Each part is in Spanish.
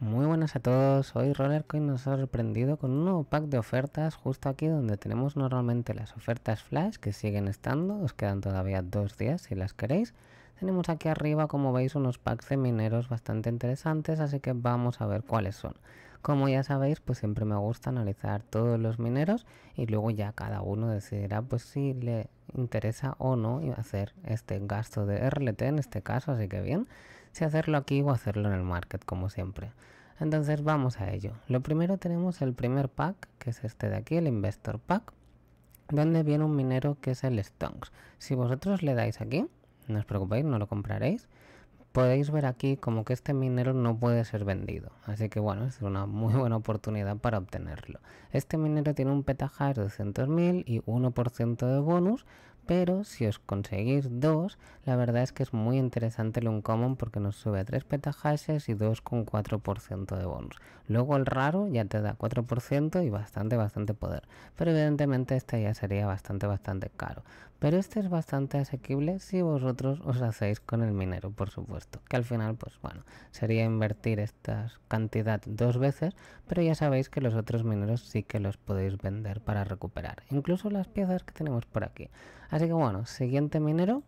Muy buenas a todos, hoy Rollercoin nos ha sorprendido con un nuevo pack de ofertas justo aquí donde tenemos normalmente las ofertas flash que siguen estando, os quedan todavía dos días si las queréis. Tenemos aquí arriba como veis unos packs de mineros bastante interesantes, así que vamos a ver cuáles son. Como ya sabéis, pues siempre me gusta analizar todos los mineros y luego ya cada uno decidirá pues si le interesa o no hacer este gasto de RLT en este caso, así que bien si hacerlo aquí o hacerlo en el market como siempre. Entonces vamos a ello. Lo primero tenemos el primer pack, que es este de aquí, el Investor Pack, donde viene un minero que es el Stonks. Si vosotros le dais aquí, no os preocupéis, no lo compraréis, podéis ver aquí como que este minero no puede ser vendido. Así que bueno, es una muy buena oportunidad para obtenerlo. Este minero tiene un petaje de 200.000 y 1% de bonus, pero si os conseguís dos, la verdad es que es muy interesante el uncommon porque nos sube a 3 petahashes y 2,4% de bonus. Luego el raro ya te da 4% y bastante, bastante poder, pero evidentemente este ya sería bastante, bastante caro. Pero este es bastante asequible si vosotros os hacéis con el minero, por supuesto. Que al final, pues bueno, sería invertir esta cantidad dos veces, pero ya sabéis que los otros mineros sí que los podéis vender para recuperar. Incluso las piezas que tenemos por aquí. Así que bueno, siguiente minero.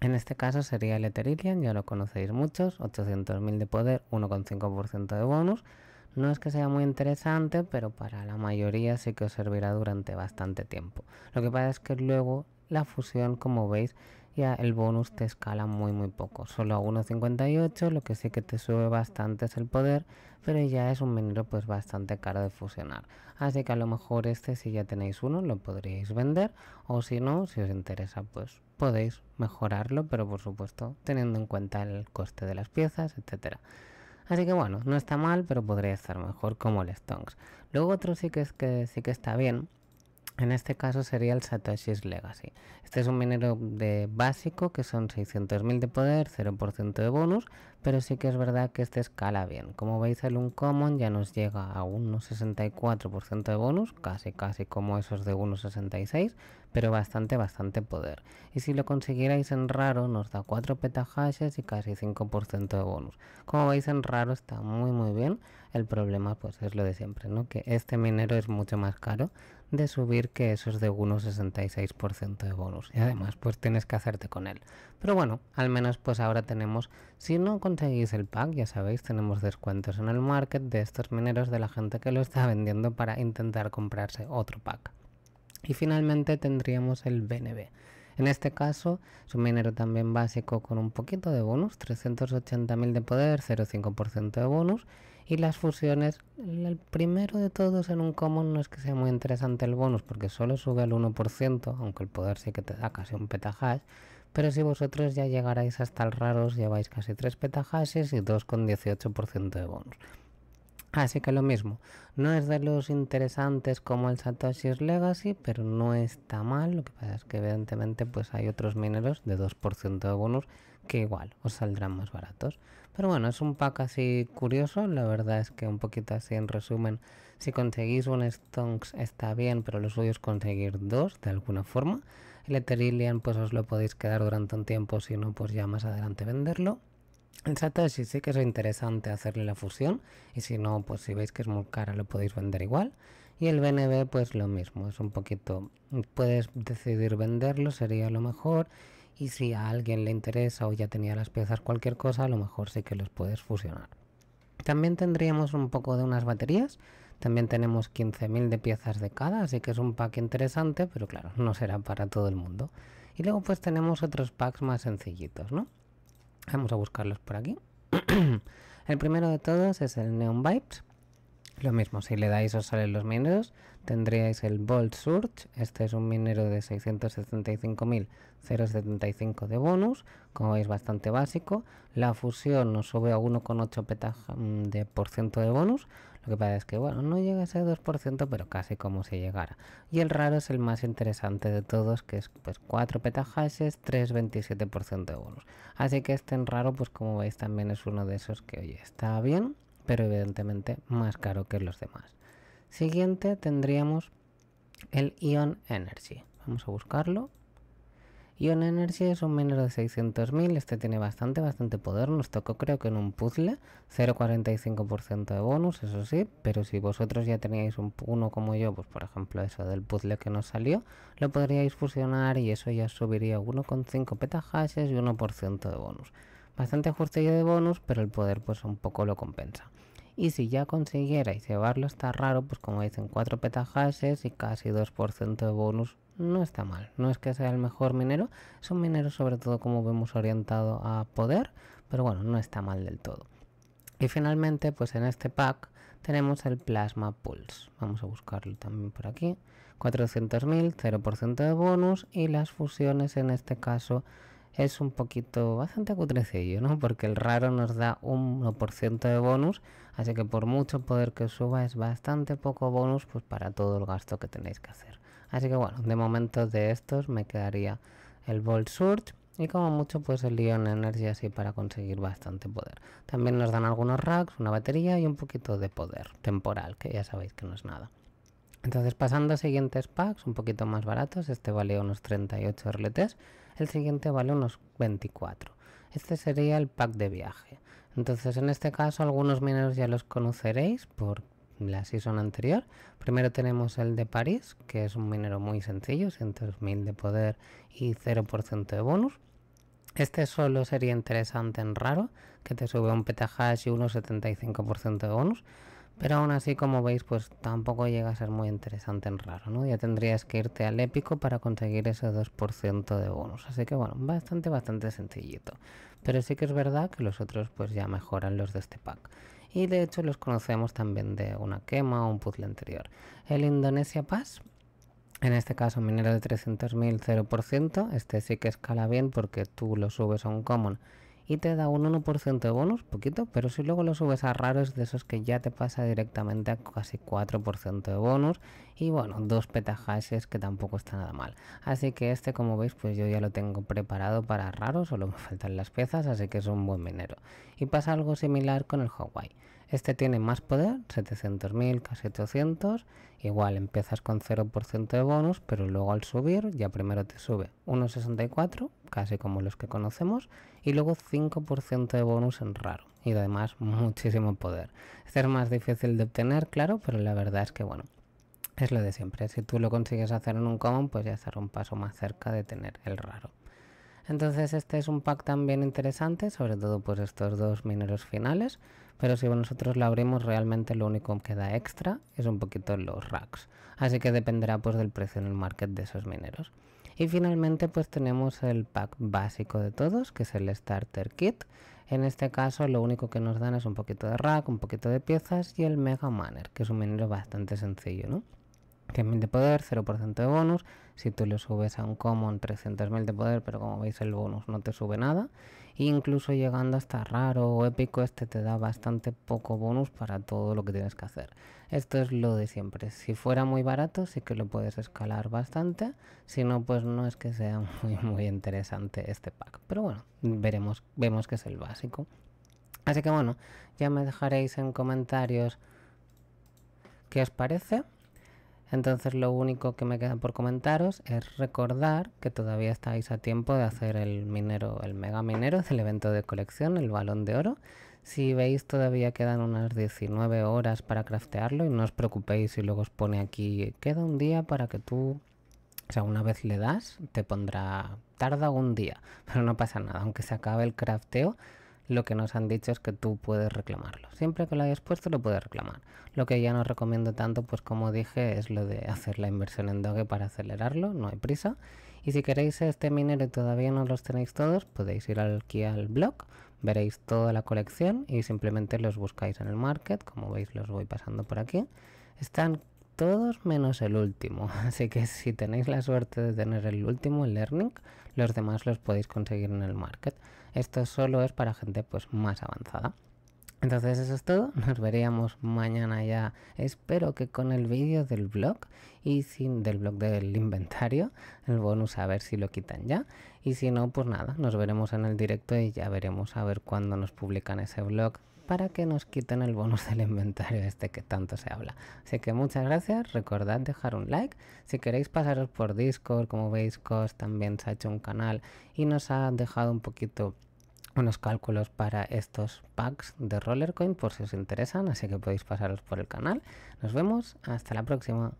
En este caso sería el Ethereum, ya lo conocéis muchos, 800.000 de poder, 1,5% de bonus. No es que sea muy interesante, pero para la mayoría sí que os servirá durante bastante tiempo. Lo que pasa es que luego la fusión, como veis, ya el bonus te escala muy muy poco, solo a 1.58, lo que sí que te sube bastante es el poder, pero ya es un minero pues bastante caro de fusionar. Así que a lo mejor este si ya tenéis uno lo podríais vender o si no, si os interesa pues podéis mejorarlo, pero por supuesto teniendo en cuenta el coste de las piezas, etcétera. Así que bueno, no está mal, pero podría estar mejor como el Stonks. Luego otro sí que, es que, sí que está bien. En este caso sería el Satoshi's Legacy. Este es un minero de básico que son 600.000 de poder, 0% de bonus, pero sí que es verdad que este escala bien. Como veis el Uncommon ya nos llega a unos 64% de bonus, casi casi como esos de 1.66, pero bastante bastante poder. Y si lo consiguierais en raro nos da 4 petahashes y casi 5% de bonus. Como veis en raro está muy muy bien, el problema pues es lo de siempre, ¿no? Que este minero es mucho más caro de subir que esos de 1.66% de bonus y además pues tienes que hacerte con él. Pero bueno, al menos pues ahora tenemos, si no conseguís el pack, ya sabéis, tenemos descuentos en el market de estos mineros de la gente que lo está vendiendo para intentar comprarse otro pack. Y finalmente tendríamos el BNB. En este caso, es un minero también básico con un poquito de bonus, 380.000 de poder, 0,5% de bonus y las fusiones, el primero de todos en un común no es que sea muy interesante el bonus, porque solo sube al 1%, aunque el poder sí que te da casi un petahash. Pero si vosotros ya llegaráis hasta el raros, lleváis casi 3 petahashes y con 2,18% de bonus. Así que lo mismo, no es de los interesantes como el Satoshi's Legacy, pero no está mal, lo que pasa es que evidentemente pues hay otros mineros de 2% de bonus que igual os saldrán más baratos. Pero bueno, es un pack así curioso, la verdad es que un poquito así en resumen, si conseguís un Stonks está bien, pero lo suyo es conseguir dos de alguna forma. El Etherillion pues os lo podéis quedar durante un tiempo, si no pues ya más adelante venderlo. El Satoshi sí que es interesante hacerle la fusión y si no, pues si veis que es muy cara lo podéis vender igual. Y el BNB pues lo mismo, es un poquito, puedes decidir venderlo, sería lo mejor y si a alguien le interesa o ya tenía las piezas cualquier cosa, a lo mejor sí que los puedes fusionar. También tendríamos un poco de unas baterías, también tenemos 15.000 de piezas de cada, así que es un pack interesante, pero claro, no será para todo el mundo. Y luego pues tenemos otros packs más sencillitos, ¿no? Vamos a buscarlos por aquí. el primero de todos es el Neon Vibes, lo mismo, si le dais os salen los mineros, tendríais el Bolt Surge, este es un minero de 675.075 de bonus, como veis bastante básico, la fusión nos sube a 1,8% mm, de, por de bonus, lo que pasa es que bueno, no llega a ese 2%, pero casi como si llegara. Y el raro es el más interesante de todos, que es pues 4 es 3,27% de bonus. Así que este en raro, pues como veis también es uno de esos que hoy está bien pero evidentemente más caro que los demás. Siguiente tendríamos el Ion Energy. Vamos a buscarlo. Ion Energy es un minero de 600.000, este tiene bastante, bastante poder, nos tocó creo que en un puzzle, 0,45% de bonus, eso sí, pero si vosotros ya teníais uno como yo, pues por ejemplo eso del puzzle que nos salió, lo podríais fusionar y eso ya subiría 1,5 petahashes y 1% de bonus. Bastante ajuste de bonus, pero el poder pues un poco lo compensa. Y si ya consiguierais llevarlo está raro, pues como dicen 4 petajases y casi 2% de bonus, no está mal. No es que sea el mejor minero, son mineros sobre todo como vemos orientado a poder, pero bueno, no está mal del todo. Y finalmente, pues en este pack tenemos el Plasma Pulse. Vamos a buscarlo también por aquí. 400.000, 0% de bonus y las fusiones en este caso es un poquito bastante acutrecillo, ¿no? Porque el raro nos da un 1% de bonus, así que por mucho poder que suba es bastante poco bonus pues para todo el gasto que tenéis que hacer. Así que bueno, de momento de estos me quedaría el Bolt Surge y como mucho pues el Lion Energy así para conseguir bastante poder. También nos dan algunos racks, una batería y un poquito de poder temporal, que ya sabéis que no es nada. Entonces pasando a siguientes packs, un poquito más baratos, este vale unos 38 RLTs, el siguiente vale unos 24. Este sería el pack de viaje. Entonces en este caso algunos mineros ya los conoceréis por la season anterior. Primero tenemos el de París, que es un minero muy sencillo, 100.000 de poder y 0% de bonus. Este solo sería interesante en raro, que te sube un petahash y unos 75% de bonus. Pero aún así, como veis, pues tampoco llega a ser muy interesante en raro, ¿no? Ya tendrías que irte al épico para conseguir ese 2% de bonus. Así que bueno, bastante, bastante sencillito. Pero sí que es verdad que los otros pues ya mejoran los de este pack y de hecho los conocemos también de una quema o un puzzle anterior. El Indonesia Pass, en este caso minero de 300.000, 0%, este sí que escala bien porque tú lo subes a un common y te da un 1% de bonus, poquito, pero si luego lo subes a raros de esos que ya te pasa directamente a casi 4% de bonus y bueno, dos petahashes que tampoco está nada mal. Así que este como veis pues yo ya lo tengo preparado para raros, solo me faltan las piezas, así que es un buen minero. Y pasa algo similar con el Hawaii. Este tiene más poder, 700.000, casi 800. Igual empiezas con 0% de bonus, pero luego al subir ya primero te sube 1,64, casi como los que conocemos, y luego 5% de bonus en raro. Y además muchísimo poder. Este es más difícil de obtener, claro, pero la verdad es que bueno, es lo de siempre. Si tú lo consigues hacer en un common, pues ya estará un paso más cerca de tener el raro. Entonces este es un pack también interesante, sobre todo por pues, estos dos mineros finales, pero si nosotros lo abrimos realmente lo único que da extra es un poquito los racks así que dependerá pues del precio en el market de esos mineros y finalmente pues tenemos el pack básico de todos que es el starter kit en este caso lo único que nos dan es un poquito de rack un poquito de piezas y el mega miner que es un minero bastante sencillo no 100.000 de poder, 0% de bonus. Si tú le subes a un common 300.000 de poder, pero como veis el bonus no te sube nada. E incluso llegando hasta raro o épico, este te da bastante poco bonus para todo lo que tienes que hacer. Esto es lo de siempre. Si fuera muy barato, sí que lo puedes escalar bastante. Si no, pues no es que sea muy, muy interesante este pack. Pero bueno, veremos, vemos que es el básico. Así que bueno, ya me dejaréis en comentarios qué os parece entonces lo único que me queda por comentaros es recordar que todavía estáis a tiempo de hacer el minero, el mega minero del evento de colección, el balón de oro. Si veis todavía quedan unas 19 horas para craftearlo y no os preocupéis si luego os pone aquí queda un día para que tú o sea, una vez le das, te pondrá tarda un día, pero no pasa nada, aunque se acabe el crafteo, lo que nos han dicho es que tú puedes reclamarlo. Siempre que lo hayas puesto lo puedes reclamar. Lo que ya no recomiendo tanto, pues como dije, es lo de hacer la inversión en Doge para acelerarlo, no hay prisa. Y si queréis este minero y todavía no los tenéis todos, podéis ir aquí al blog, veréis toda la colección y simplemente los buscáis en el market, como veis los voy pasando por aquí. Están todos menos el último. Así que si tenéis la suerte de tener el último, learning, los demás los podéis conseguir en el market. Esto solo es para gente pues más avanzada. Entonces eso es todo, nos veríamos mañana ya, espero que con el vídeo del blog y sin del blog del inventario, el bonus a ver si lo quitan ya y si no pues nada, nos veremos en el directo y ya veremos a ver cuándo nos publican ese blog, para que nos quiten el bonus del inventario este que tanto se habla. Así que muchas gracias, recordad dejar un like, si queréis pasaros por Discord, como veis Cos también se ha hecho un canal y nos ha dejado un poquito unos cálculos para estos packs de Rollercoin por si os interesan, así que podéis pasaros por el canal. Nos vemos, hasta la próxima.